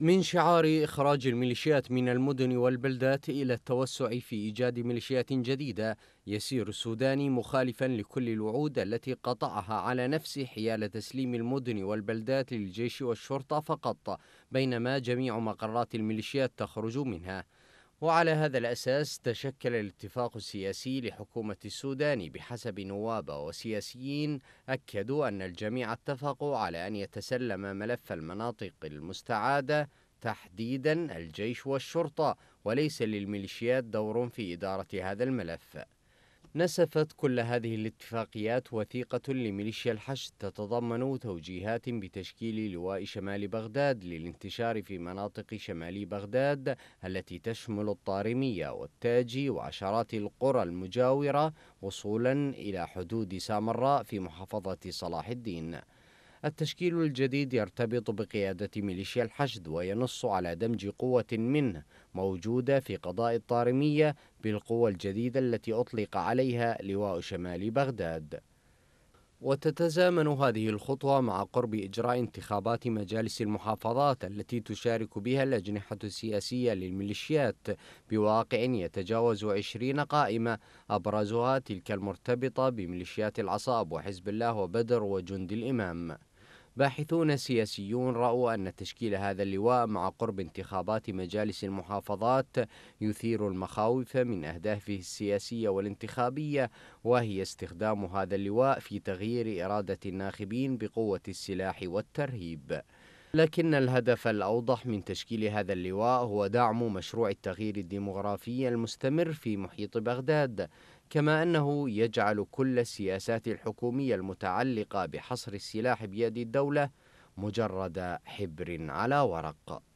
من شعار إخراج الميليشيات من المدن والبلدات إلى التوسع في إيجاد ميليشيات جديدة يسير السوداني مخالفا لكل الوعود التي قطعها على نفسه حيال تسليم المدن والبلدات للجيش والشرطة فقط بينما جميع مقرات الميليشيات تخرج منها وعلى هذا الأساس تشكل الاتفاق السياسي لحكومة السودان بحسب نواب وسياسيين أكدوا أن الجميع اتفقوا على أن يتسلم ملف المناطق المستعادة تحديدا الجيش والشرطة وليس للميليشيات دور في إدارة هذا الملف نسفت كل هذه الاتفاقيات وثيقة لميليشيا الحشد تتضمن توجيهات بتشكيل لواء شمال بغداد للانتشار في مناطق شمال بغداد التي تشمل الطارمية والتاجي وعشرات القرى المجاورة وصولا إلى حدود سامراء في محافظة صلاح الدين التشكيل الجديد يرتبط بقيادة ميليشيا الحشد وينص على دمج قوة منه موجودة في قضاء الطارمية بالقوة الجديدة التي أطلق عليها لواء شمال بغداد وتتزامن هذه الخطوة مع قرب إجراء انتخابات مجالس المحافظات التي تشارك بها الأجنحة السياسية للميليشيات بواقع يتجاوز عشرين قائمة أبرزها تلك المرتبطة بميليشيات العصاب وحزب الله وبدر وجند الإمام باحثون سياسيون رأوا أن تشكيل هذا اللواء مع قرب انتخابات مجالس المحافظات يثير المخاوف من أهدافه السياسية والانتخابية وهي استخدام هذا اللواء في تغيير إرادة الناخبين بقوة السلاح والترهيب لكن الهدف الأوضح من تشكيل هذا اللواء هو دعم مشروع التغيير الديمغرافي المستمر في محيط بغداد كما أنه يجعل كل السياسات الحكومية المتعلقة بحصر السلاح بيد الدولة مجرد حبر على ورق